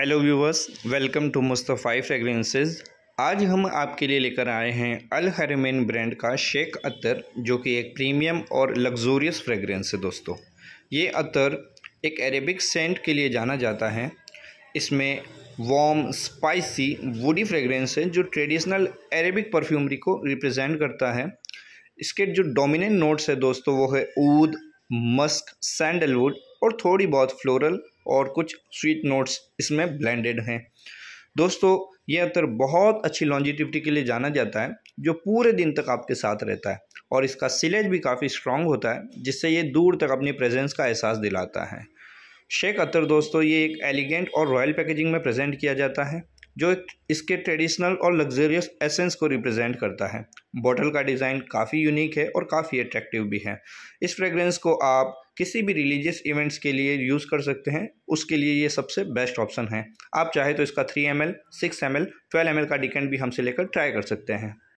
hello viewers welcome to Mustafai Fragrances आज हम आपके लिए लेकर आए हैं अल हरमेन ब्रांड का शेख अतर जो कि एक प्रीमियम और लग्जोरियस फ्रेगरेंस है दोस्तों ये अतर एक अरेबिक सेंट के लिए जाना जाता है इसमें वॉम स्पाइसी वुडी फ्रेगरेंस है जो ट्रेडिशनल अरेबिक परफ्यूमरी को रिप्रेजेंट करता है इसके जो डोमिनेंट नोट्स है दोस्तों वो है ऊद मस्क सैंडलवुड और थोड़ी बहुत फ्लोरल और कुछ स्वीट नोट्स इसमें ब्लेंडेड हैं दोस्तों यह अतर बहुत अच्छी लॉन्जिटिविटी के लिए जाना जाता है जो पूरे दिन तक आपके साथ रहता है और इसका सिलेज भी काफ़ी स्ट्रांग होता है जिससे ये दूर तक अपनी प्रेजेंस का एहसास दिलाता है शेख अतर दोस्तों ये एक एलिगेंट और रॉयल पैकेजिंग में प्रेजेंट किया जाता है जो इसके ट्रेडिशनल और लग्जरियस एसेंस को रिप्रेजेंट करता है बॉटल का डिज़ाइन काफ़ी यूनिक है और काफ़ी अट्रैक्टिव भी है इस फ्रेगरेंस को आप किसी भी रिलीजियस इवेंट्स के लिए यूज़ कर सकते हैं उसके लिए ये सबसे बेस्ट ऑप्शन है आप चाहे तो इसका three M L six M L twelve M L का डिकेंड भी हमसे लेकर ट्राई कर सकते हैं